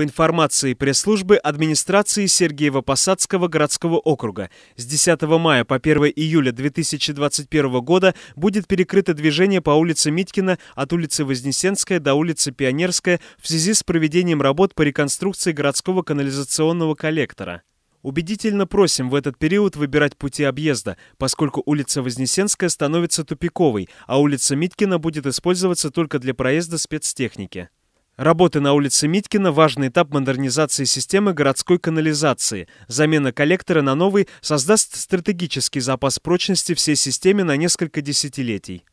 По информации пресс-службы администрации Сергеева-Посадского городского округа, с 10 мая по 1 июля 2021 года будет перекрыто движение по улице Миткина от улицы Вознесенская до улицы Пионерская в связи с проведением работ по реконструкции городского канализационного коллектора. Убедительно просим в этот период выбирать пути объезда, поскольку улица Вознесенская становится тупиковой, а улица Миткина будет использоваться только для проезда спецтехники. Работы на улице Миткина – важный этап модернизации системы городской канализации. Замена коллектора на новый создаст стратегический запас прочности всей системе на несколько десятилетий.